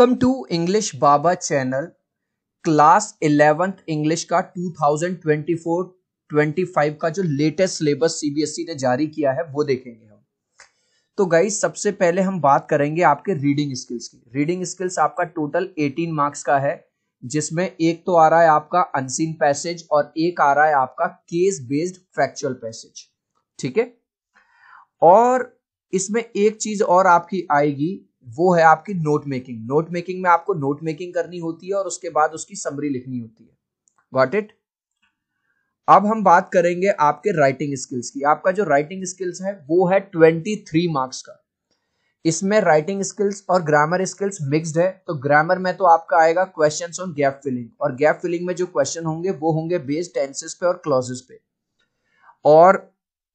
welcome to English Baba channel class eleventh English का 2024-25 का जो लेटेस्ट सिलेबस सीबीएसई e ने जारी किया है वो देखेंगे हम तो गाइज सबसे पहले हम बात करेंगे आपके रीडिंग स्किल्स की रीडिंग स्किल्स आपका टोटल 18 मार्क्स का है जिसमें एक तो आ रहा है आपका अनसीन पैसेज और एक आ रहा है आपका केस बेस्ड फैक्चुअल पैसेज ठीक है और इसमें एक चीज और आपकी आएगी वो है आपकी नोट मेकिंग नोट मेकिंग में आपको नोट मेकिंग करनी होती है और उसके बाद उसकी समरी लिखनी होती है गॉट इट अब हम बात करेंगे आपके राइटिंग स्किल्स की आपका जो राइटिंग स्किल्स है वो है ट्वेंटी थ्री मार्क्स का इसमें राइटिंग स्किल्स और ग्रामर स्किल्स मिक्स्ड है तो ग्रामर में तो आपका आएगा क्वेश्चंस ऑन गैप फिलिंग और गैप फिलिंग में जो क्वेश्चन होंगे वो होंगे बेस्ड टेंसेस पे और क्लॉजेस पे और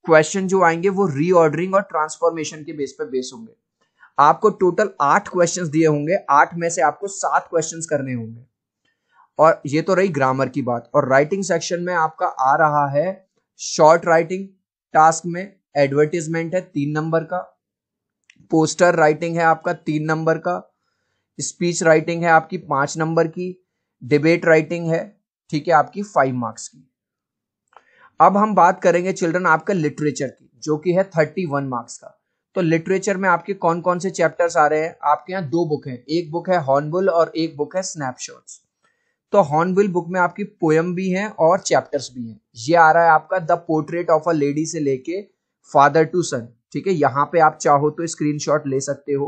क्वेश्चन जो आएंगे वो रीऑर्डरिंग और ट्रांसफॉर्मेशन के बेस पे बेस होंगे आपको टोटल आठ क्वेश्चंस दिए होंगे आठ में से आपको सात क्वेश्चंस करने होंगे और ये तो रही ग्रामर की बात और राइटिंग सेक्शन में आपका आ रहा है शॉर्ट राइटिंग टास्क में एडवर्टीजमेंट है तीन नंबर का पोस्टर राइटिंग है आपका तीन नंबर का स्पीच राइटिंग है आपकी पांच नंबर की डिबेट राइटिंग है ठीक है आपकी फाइव मार्क्स की अब हम बात करेंगे चिल्ड्रन आपका लिटरेचर की जो कि है थर्टी वन मार्क्स का तो लिटरेचर में आपके कौन कौन से चैप्टर्स आ रहे हैं आपके यहाँ दो बुक हैं एक बुक है हॉर्नबुल और एक बुक है स्नैपशॉट्स तो हॉर्नबुल बुक में आपकी पोयम भी है और चैप्टर्स भी हैं ये आ रहा है आपका the portrait of a lady से लेके फादर टू सन ठीक है यहाँ पे आप चाहो तो स्क्रीन ले सकते हो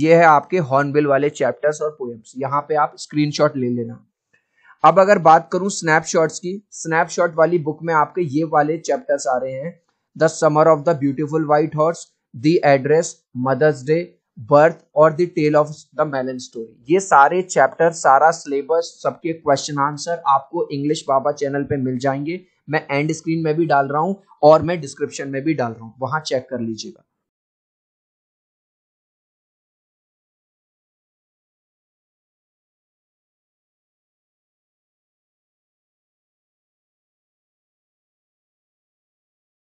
ये है आपके हॉर्नबिल वाले चैप्टर्स और पोएम्स यहाँ पे आप स्क्रीन ले लेना अब अगर बात करूं स्नैपशॉट्स की स्नैपशॉट वाली बुक में आपके ये वाले चैप्टर्स आ रहे हैं the summer of the beautiful white horse the address mother's day birth और the tale of the melon story ये सारे चैप्टर सारा सिलेबस सबके क्वेश्चन आंसर आपको इंग्लिश बाबा चैनल पे मिल जाएंगे मैं एंड स्क्रीन में भी डाल रहा हूँ और मैं डिस्क्रिप्शन में भी डाल रहा हूँ वहाँ चेक कर लीजिएगा